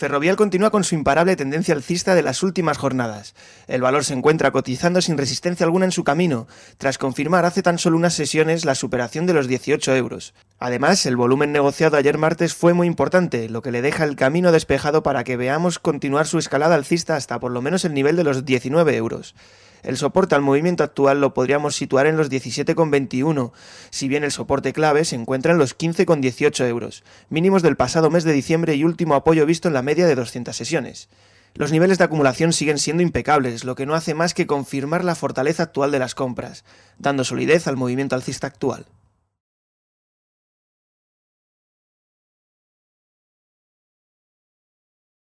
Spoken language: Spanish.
Ferrovial continúa con su imparable tendencia alcista de las últimas jornadas. El valor se encuentra cotizando sin resistencia alguna en su camino, tras confirmar hace tan solo unas sesiones la superación de los 18 euros. Además, el volumen negociado ayer martes fue muy importante, lo que le deja el camino despejado para que veamos continuar su escalada alcista hasta por lo menos el nivel de los 19 euros. El soporte al movimiento actual lo podríamos situar en los 17,21, si bien el soporte clave se encuentra en los 15,18 euros, mínimos del pasado mes de diciembre y último apoyo visto en la media de 200 sesiones. Los niveles de acumulación siguen siendo impecables, lo que no hace más que confirmar la fortaleza actual de las compras, dando solidez al movimiento alcista actual.